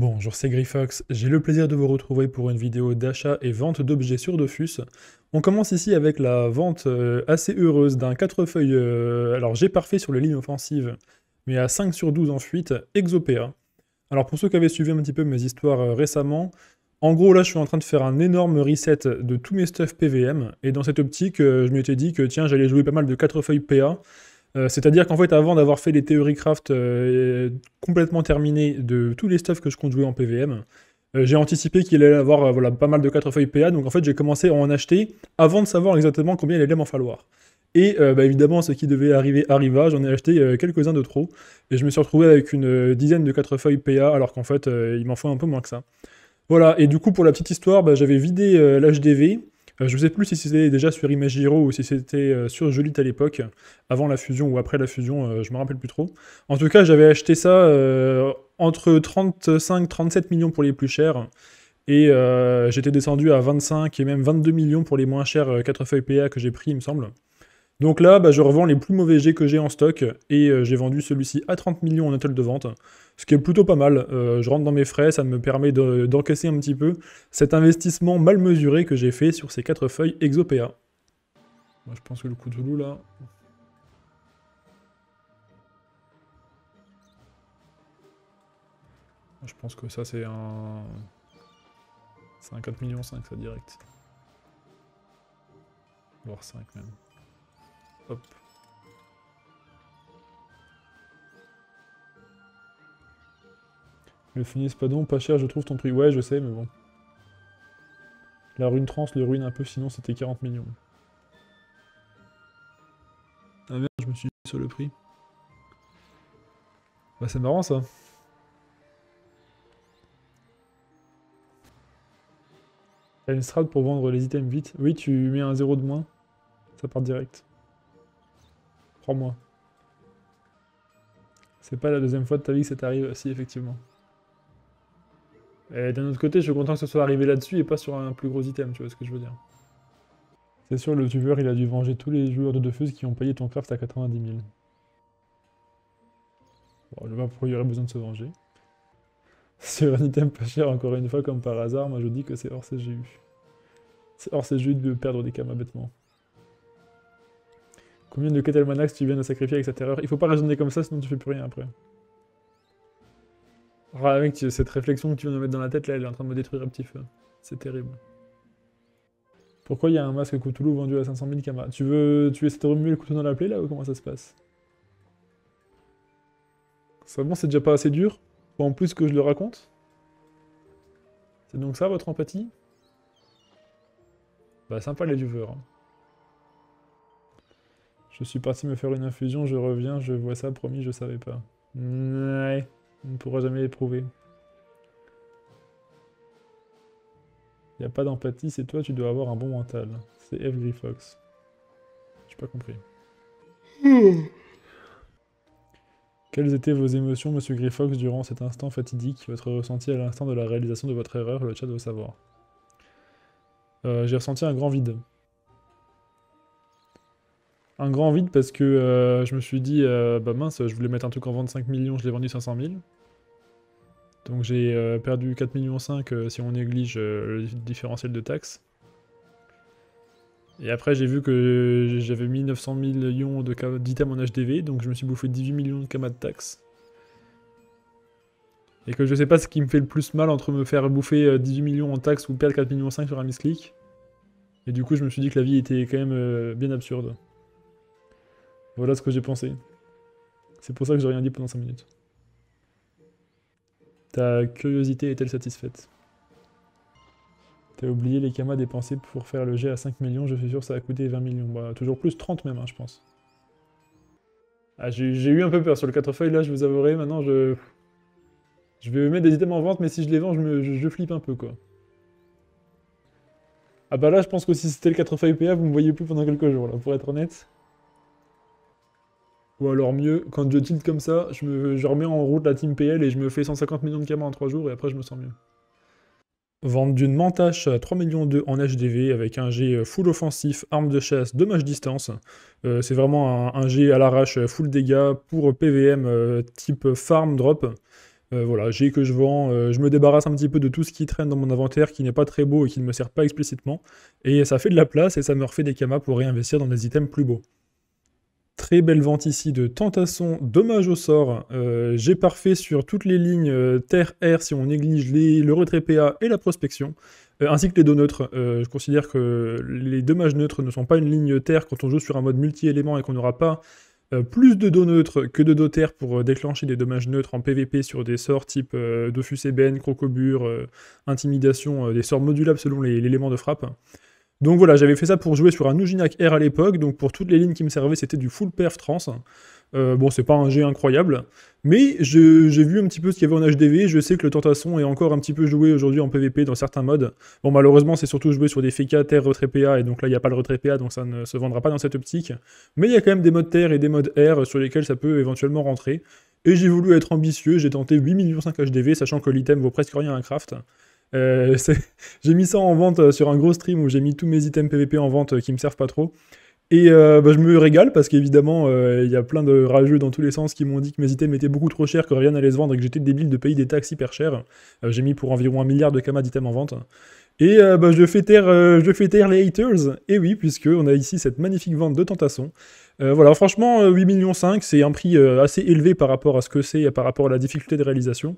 Bonjour, c'est Griffox. J'ai le plaisir de vous retrouver pour une vidéo d'achat et vente d'objets sur Dofus. On commence ici avec la vente euh, assez heureuse d'un 4 feuilles, euh, alors j'ai parfait sur les lignes offensives, mais à 5 sur 12 en fuite, Exopéa. Alors pour ceux qui avaient suivi un petit peu mes histoires euh, récemment, en gros là je suis en train de faire un énorme reset de tous mes stuff PVM, et dans cette optique je m'étais dit que tiens j'allais jouer pas mal de 4 feuilles PA, euh, c'est-à-dire qu'en fait, avant d'avoir fait les théories craft euh, complètement terminées de tous les stuffs que je compte jouer en PVM, euh, j'ai anticipé qu'il allait avoir voilà, pas mal de 4 feuilles PA, donc en fait j'ai commencé à en acheter avant de savoir exactement combien il allait m'en falloir. Et bah, évidemment, ce qui devait arriver arriva, j'en ai acheté quelques-uns de trop, et je me suis retrouvé avec une dizaine de 4 feuilles PA, alors qu'en fait il m'en faut un peu moins que ça. Voilà, et du coup pour la petite histoire, bah, j'avais vidé l'HDV, euh, je ne sais plus si c'était déjà sur Imagiro ou si c'était euh, sur Jolite à l'époque, avant la fusion ou après la fusion, euh, je me rappelle plus trop. En tout cas, j'avais acheté ça entre 35-37 millions pour les plus chers. Et j'étais descendu à 25 et même 22 millions pour les moins chers 4 feuilles PA que j'ai pris, il me semble. Donc là, bah, je revends les plus mauvais jets que j'ai en stock et euh, j'ai vendu celui-ci à 30 millions en hôtel de vente, ce qui est plutôt pas mal. Euh, je rentre dans mes frais, ça me permet d'encaisser un petit peu cet investissement mal mesuré que j'ai fait sur ces 4 feuilles Exopéa. Moi, bah, je pense que le coup de loup là. Je pense que ça c'est un. C'est un 4 millions 5 ça direct. Voir 5 même. Hop. Le fini espadon, pas cher, je trouve ton prix. Ouais, je sais, mais bon. La rune trans le ruine un peu, sinon c'était 40 millions. Ah merde, je me suis dit sur le prix. Bah c'est marrant ça. T'as une strade pour vendre les items vite. Oui, tu mets un zéro de moins. Ça part direct mois C'est pas la deuxième fois de ta vie que ça t'arrive, si effectivement. Et d'un autre côté, je suis content que ce soit arrivé là-dessus et pas sur un plus gros item, tu vois ce que je veux dire. C'est sûr, le tueur, il a dû venger tous les joueurs de Defuse qui ont payé ton craft à 90 000. Bon, je il y aurait besoin de se venger. Sur un item pas cher, encore une fois, comme par hasard, moi je dis que c'est hors CGU. C'est hors CGU de perdre des camas bêtement. Combien de Manax, tu viens de sacrifier avec cette terreur Il faut pas raisonner comme ça, sinon tu fais plus rien après. Ah mec, cette réflexion que tu viens de mettre dans la tête, là, elle est en train de me détruire un petit feu. C'est terrible. Pourquoi il y a un masque Cthulhu vendu à 500 000 camas Tu veux tuer cette remue le couteau dans la plaie, là, ou comment ça se passe C'est bon, c'est déjà pas assez dur En plus que je le raconte C'est donc ça, votre empathie Bah, sympa les viewers. Hein. Je suis parti me faire une infusion, je reviens, je vois ça, promis, je savais pas. Ouais, on ne pourra jamais l'éprouver. Il n'y a pas d'empathie, c'est toi, tu dois avoir un bon mental. C'est F. Grifox. J'ai pas compris. Hmm. Quelles étaient vos émotions, monsieur Griffox, durant cet instant fatidique Votre ressenti à l'instant de la réalisation de votre erreur, le chat doit savoir. Euh, j'ai ressenti un grand vide un grand vide parce que euh, je me suis dit, euh, bah mince, je voulais mettre un truc en 25 millions, je l'ai vendu 500 000. Donc j'ai euh, perdu 4 millions 5 si on néglige le différentiel de taxes. Et après j'ai vu que j'avais mis 900 millions d'items en HDV, donc je me suis bouffé 18 millions de kamas de taxes. Et que je sais pas ce qui me fait le plus mal entre me faire bouffer 18 millions en taxes ou perdre 4 millions 5 sur un misclick. Et du coup je me suis dit que la vie était quand même bien absurde. Voilà ce que j'ai pensé. C'est pour ça que n'ai rien dit pendant 5 minutes. Ta curiosité est-elle satisfaite T'as oublié les camas dépensés pour faire le jet à 5 millions, je suis sûr que ça a coûté 20 millions. Bah, toujours plus, 30 même, hein, je pense. Ah, j'ai eu un peu peur sur le 4 feuilles, là, je vous avouerai, maintenant, je... Je vais mettre des items en vente, mais si je les vends, je, flippe un peu, quoi. Ah bah là, je pense que si c'était le 4 feuilles PA, vous me voyez plus pendant quelques jours, là, pour être honnête. Ou alors mieux, quand je tilt comme ça, je, remets en route la team PL et je me fais 150 millions de camas en 3 jours et après je me sens mieux. Vendre d'une Mantache 3 millions 2 en HDV avec un G full offensif, arme de chasse, dommage distance. Euh, c'est vraiment un, G à l'arrache full dégâts pour PVM euh, type farm drop. Euh, voilà, j'ai que je vends, je me débarrasse un petit peu de tout ce qui traîne dans mon inventaire qui n'est pas très beau et qui ne me sert pas explicitement. Et ça fait de la place et ça me refait des kamas pour réinvestir dans des items plus beaux. Très belle vente ici de tentation Dommage au sort. Euh, j'ai parfait sur toutes les lignes euh, terre-air si on néglige les, le retrait PA et la prospection. Euh, ainsi que les deux neutres. je considère que les dommages neutres ne sont pas une ligne terre quand on joue sur un mode multi-élément et qu'on n'aura pas plus de dos neutres que de dos terre pour déclencher des dommages neutres en PvP sur des sorts type Dofus Eben, Crocobure, Intimidation, des sorts modulables selon l'élément de frappe. Donc voilà, j'avais fait ça pour jouer sur un Uginac Air à l'époque, donc pour toutes les lignes qui me servaient, c'était du full perf trans. Euh, bon, c'est pas un jeu incroyable, mais j'ai vu un petit peu ce qu'il y avait en HDV, je sais que le tentation est encore un petit peu joué aujourd'hui en PvP dans certains modes. Bon, malheureusement, c'est surtout joué sur des FK, Terre, Retrait PA, et donc là, il n'y a pas le Retrait PA, donc ça ne se vendra pas dans cette optique. Mais il y a quand même des modes Terre et des modes Air sur lesquels ça peut éventuellement rentrer. Et j'ai voulu être ambitieux, j'ai tenté 8 millions 5 HDV, sachant que l'item vaut presque rien à craft. Euh, j'ai mis ça en vente euh, sur un gros stream où j'ai mis tous mes items PVP en vente euh, qui me servent pas trop. Et bah, je me régale parce qu'évidemment, il y a plein de rageux dans tous les sens qui m'ont dit que mes items étaient beaucoup trop chers, que rien n'allait se vendre et que j'étais débile de payer des taxes hyper chères. j'ai mis pour environ un milliard de kamas d'items en vente. Et bah, je, fais taire, je les haters. Et oui, puisque on a ici cette magnifique vente de tentation voilà, franchement, 8 millions 5, c'est un prix assez élevé par rapport à ce que c'est, par rapport à la difficulté de réalisation.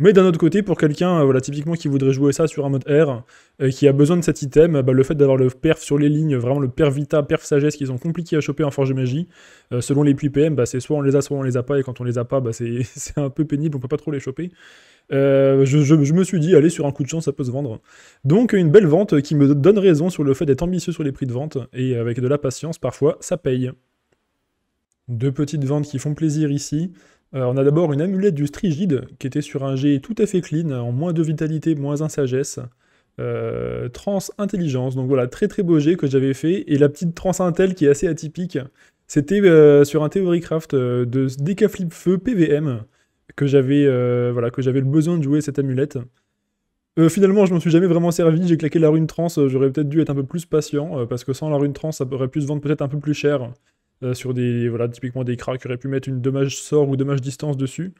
Mais d'un autre côté, pour quelqu'un, euh, voilà, typiquement qui voudrait jouer ça sur un mode R, euh, qui a besoin de cet item, bah, le fait d'avoir le perf sur les lignes, vraiment le perf vita, perf sagesse, qui sont compliqués à choper en forge de magie, euh, selon les puits PM, bah, c'est soit on les a, soit on les a pas, et quand on les a pas, bah, c'est un peu pénible, on peut pas trop les choper. je, je, me suis dit, allez, sur un coup de chance, ça peut se vendre. Donc, une belle vente qui me donne raison sur le fait d'être ambitieux sur les prix de vente, et avec de la patience, parfois, ça paye. Deux petites ventes qui font plaisir ici. Euh, on a d'abord une amulette du Strigide qui était sur un jet tout à fait clean, en moins de vitalité, moins un sagesse. Euh, trans intelligence, donc voilà, très très beau jet que j'avais fait. Et la petite trans intel qui est assez atypique, c'était euh, sur un Theorycraft de Decaflip Feu PVM que j'avais voilà, que j'avais le besoin de jouer cette amulette. finalement, je m'en suis jamais vraiment servi, j'ai claqué la rune trans, j'aurais peut-être dû être un peu plus patient, parce que sans la rune trans, ça aurait pu se vendre peut-être un peu plus cher. Euh, sur des voilà typiquement des cracks qui auraient pu mettre une dommage sort ou dommage distance dessus.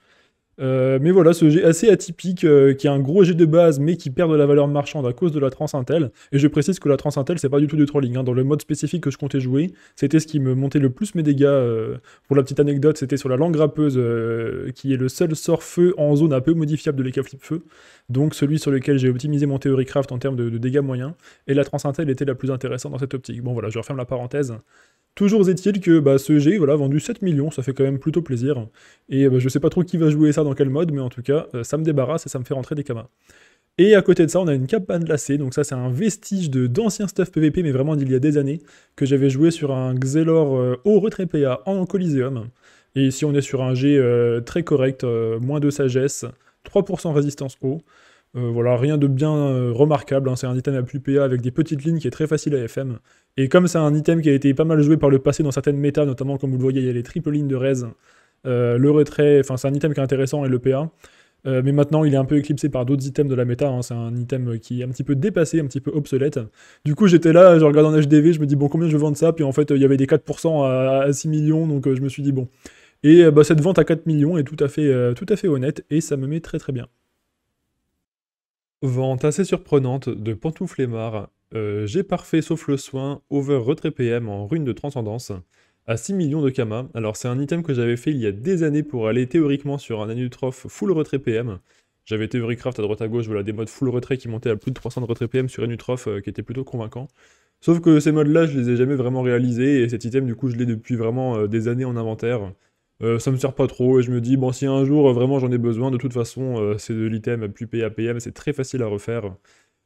Euh, mais voilà, ce jet assez atypique, euh, qui a un gros jet de base, mais qui perd de la valeur marchande à cause de la trans-intel. Et je précise que la transintel, c'est pas du tout du trolling. Hein. Dans le mode spécifique que je comptais jouer, c'était ce qui me montait le plus mes dégâts. pour la petite anecdote, c'était sur la langue grappeuse, qui est le seul sort feu en zone un peu modifiable de l'écaflip feu. Donc celui sur lequel j'ai optimisé mon théorie craft en termes de, dégâts moyens. Et la trans-intel était la plus intéressante dans cette optique. Bon voilà, je referme la parenthèse. Toujours est-il que bah, ce G voilà, vendu 7 millions, ça fait quand même plutôt plaisir. Et je bah, je sais pas trop qui va jouer ça dans quel mode, mais en tout cas, euh, ça me débarrasse et ça me fait rentrer des kamas. Et à côté de ça, on a une cabane lacée, donc ça c'est un vestige de d'anciens stuff PVP, mais vraiment d'il y a des années, que j'avais joué sur un Xelor euh, au retrait PA en Coliseum. Et ici on est sur un G euh, très correct, moins de sagesse, 3% résistance haut. Euh, voilà, rien de bien euh, remarquable, hein. c'est un item à plus PA avec des petites lignes qui est très facile à FM. Et comme c'est un item qui a été pas mal joué par le passé dans certaines méta, notamment comme vous le voyez, il y a les triples lignes de res, euh, le retrait, enfin c'est un item qui est intéressant et le PA. mais maintenant, il est un peu éclipsé par d'autres items de la méta. Hein. c'est un item qui est un petit peu dépassé, un petit peu obsolète. Du coup, j'étais là, je regarde en HDV, je me dis, bon, combien je vends vendre ça Puis en fait, il y avait des 4% à, à, 6 millions, donc je me suis dit, bon. Et bah, cette vente à 4 millions est tout à fait, tout à fait honnête et ça me met très très bien. Vente assez surprenante de Pantouflemar, euh, J'ai parfait sauf le soin, over retrait PM en rune de transcendance, à 6 millions de Kama. Alors c'est un item que j'avais fait il y a des années pour aller théoriquement sur un Anutroph full retrait PM. J'avais Theorycraft à droite à gauche, voilà des modes full retrait qui montaient à plus de 300 de retrait PM sur anutrophe euh, qui était plutôt convaincant. Sauf que ces modes là je les ai jamais vraiment réalisés et cet item du coup je l'ai depuis vraiment euh, des années en inventaire. Euh, ça me sert pas trop et je me dis bon si un jour euh, vraiment j'en ai besoin de toute façon euh, c'est de l'item puis PAPM c'est très facile à refaire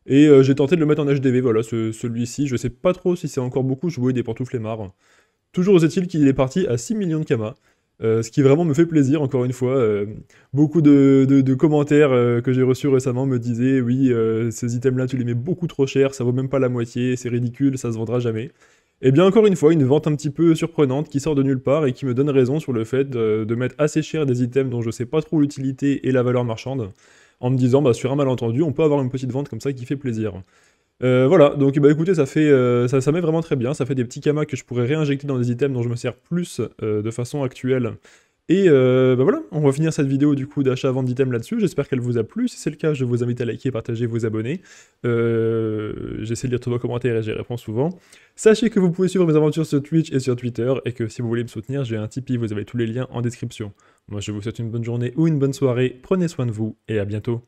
et j'ai tenté de le mettre en HDV voilà celui-ci je sais pas trop si c'est encore beaucoup je vois des pantoufles marres toujours est-il qu'il est parti à 6 millions de kamas ce qui vraiment me fait plaisir, encore une fois. beaucoup de, de commentaires que j'ai reçus récemment me disaient Oui, ces items-là, tu les mets beaucoup trop cher, ça vaut même pas la moitié, c'est ridicule, ça se vendra jamais. Et eh bien, encore une fois, une vente un petit peu surprenante qui sort de nulle part et qui me donne raison sur le fait de, mettre assez cher des items dont je sais pas trop l'utilité et la valeur marchande, en me disant, bah, sur un malentendu, on peut avoir une petite vente comme ça qui fait plaisir. Euh, voilà, donc bah écoutez, ça fait, euh, ça, ça met vraiment très bien, ça fait des petits kamas que je pourrais réinjecter dans des items dont je me sers plus euh, de façon actuelle et euh, bah voilà, on va finir cette vidéo du coup d'achat-vente d'items là-dessus, j'espère qu'elle vous a plu, si c'est le cas je vous invite à liker, partager, vous abonner, euh, j'essaie de lire tous vos commentaires et j'y réponds souvent. Sachez que vous pouvez suivre mes aventures sur Twitch et sur Twitter, et que si vous voulez me soutenir, j'ai un Tipeee, vous avez tous les liens en description. Moi je vous souhaite une bonne journée ou une bonne soirée, prenez soin de vous, et à bientôt